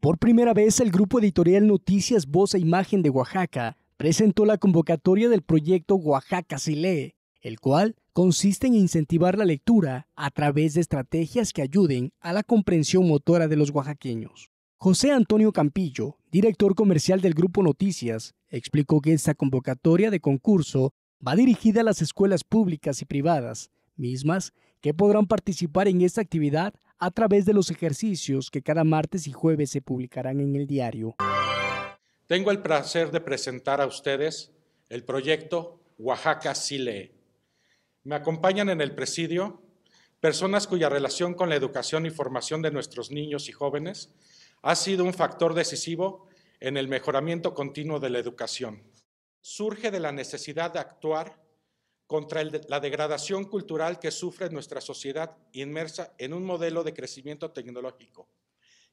Por primera vez, el grupo editorial Noticias Voz e Imagen de Oaxaca presentó la convocatoria del proyecto Oaxaca se lee, el cual consiste en incentivar la lectura a través de estrategias que ayuden a la comprensión motora de los oaxaqueños. José Antonio Campillo, director comercial del Grupo Noticias, explicó que esta convocatoria de concurso va dirigida a las escuelas públicas y privadas, mismas que podrán participar en esta actividad a través de los ejercicios que cada martes y jueves se publicarán en el diario. Tengo el placer de presentar a ustedes el proyecto Oaxaca Sile. Me acompañan en el presidio personas cuya relación con la educación y formación de nuestros niños y jóvenes ha sido un factor decisivo en el mejoramiento continuo de la educación. Surge de la necesidad de actuar contra la degradación cultural que sufre nuestra sociedad inmersa en un modelo de crecimiento tecnológico,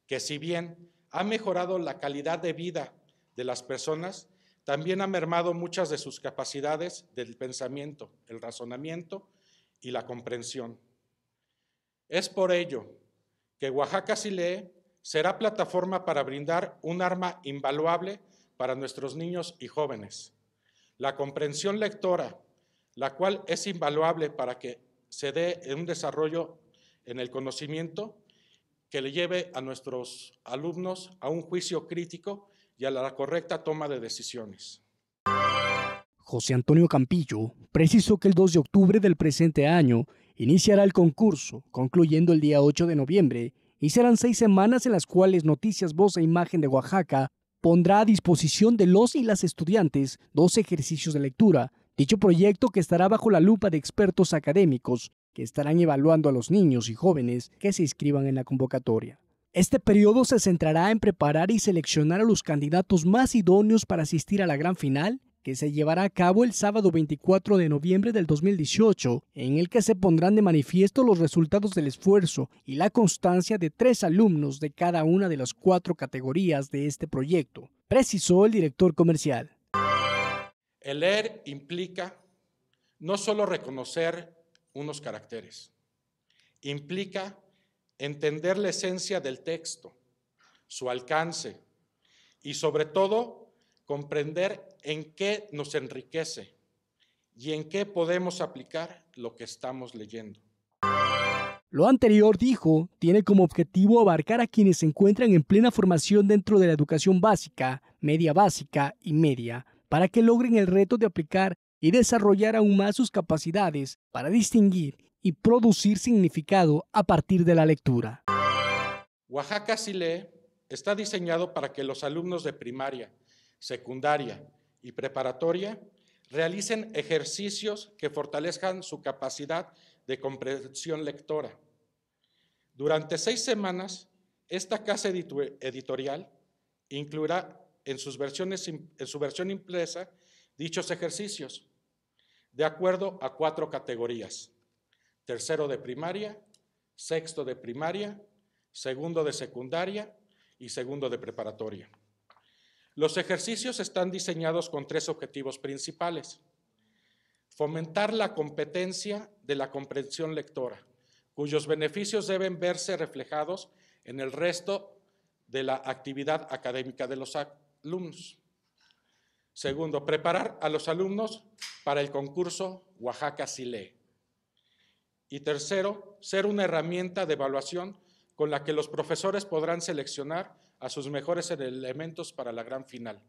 que si bien ha mejorado la calidad de vida de las personas, también ha mermado muchas de sus capacidades del pensamiento, el razonamiento y la comprensión. Es por ello que Oaxaca si lee será plataforma para brindar un arma invaluable para nuestros niños y jóvenes. La comprensión lectora la cual es invaluable para que se dé un desarrollo en el conocimiento que le lleve a nuestros alumnos a un juicio crítico y a la correcta toma de decisiones. José Antonio Campillo precisó que el 2 de octubre del presente año iniciará el concurso, concluyendo el día 8 de noviembre, y serán seis semanas en las cuales Noticias Voz e Imagen de Oaxaca pondrá a disposición de los y las estudiantes dos ejercicios de lectura, Dicho proyecto que estará bajo la lupa de expertos académicos que estarán evaluando a los niños y jóvenes que se inscriban en la convocatoria. Este periodo se centrará en preparar y seleccionar a los candidatos más idóneos para asistir a la gran final, que se llevará a cabo el sábado 24 de noviembre del 2018, en el que se pondrán de manifiesto los resultados del esfuerzo y la constancia de tres alumnos de cada una de las cuatro categorías de este proyecto, precisó el director comercial. El leer implica no solo reconocer unos caracteres, implica entender la esencia del texto, su alcance y sobre todo comprender en qué nos enriquece y en qué podemos aplicar lo que estamos leyendo. Lo anterior, dijo, tiene como objetivo abarcar a quienes se encuentran en plena formación dentro de la educación básica, media básica y media, para que logren el reto de aplicar y desarrollar aún más sus capacidades para distinguir y producir significado a partir de la lectura. Oaxaca Si Lee está diseñado para que los alumnos de primaria, secundaria y preparatoria realicen ejercicios que fortalezcan su capacidad de comprensión lectora. Durante seis semanas, esta casa editorial incluirá en, sus versiones, en su versión impresa dichos ejercicios, de acuerdo a cuatro categorías. Tercero de primaria, sexto de primaria, segundo de secundaria y segundo de preparatoria. Los ejercicios están diseñados con tres objetivos principales. Fomentar la competencia de la comprensión lectora, cuyos beneficios deben verse reflejados en el resto de la actividad académica de los, alumnos. Segundo, preparar a los alumnos para el concurso Oaxaca Sile. Y tercero, ser una herramienta de evaluación con la que los profesores podrán seleccionar a sus mejores elementos para la gran final.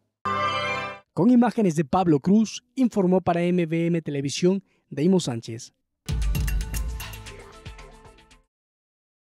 Con imágenes de Pablo Cruz, informó para MBM Televisión Deimo Sánchez.